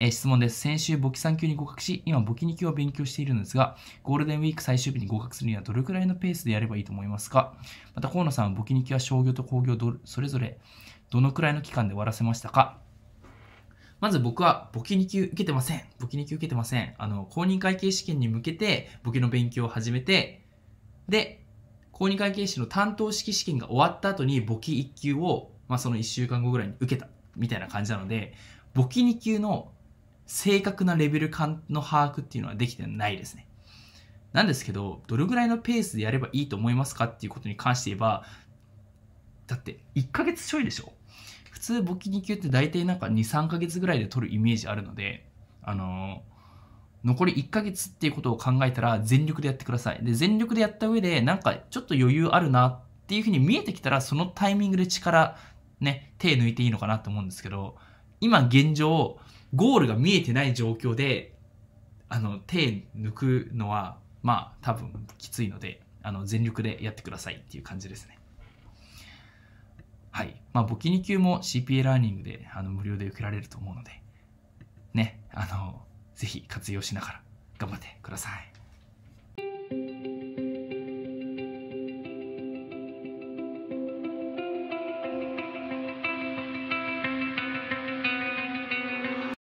え質問です。先週、簿記3級に合格し、今、簿記2級を勉強しているのですが、ゴールデンウィーク最終日に合格するにはどれくらいのペースでやればいいと思いますかまた、河野さんは簿記2級は商業と工業それぞれどのくらいの期間で終わらせましたかまず僕は簿記2級受けてません。簿記2級受けてません。あの、公認会計試験に向けて簿記の勉強を始めて、で、公認会計士の担当式試験が終わった後に簿記1級を、まあ、その1週間後ぐらいに受けたみたいな感じなので、簿記2級の正確なレベル感の把握っていうのはできてないですね。なんですけど、どれぐらいのペースでやればいいと思いますかっていうことに関して言えば、だって1ヶ月ちょいでしょ普通簿記2級って大体なんか2、3ヶ月ぐらいで取るイメージあるので、あの残り1ヶ月っていうことを考えたら全力でやってください。で、全力でやった上で、なんかちょっと余裕あるなっていうふうに見えてきたら、そのタイミングで力、ね、手抜いていいのかなと思うんですけど、今現状、ゴールが見えてない状況で、あの、手抜くのは、まあ、多分きついので、あの、全力でやってくださいっていう感じですね。はい。まあ、簿記2級も CPA ラーニングで、あの、無料で受けられると思うので、ね、あの、ぜひ活用しながら頑張ってください。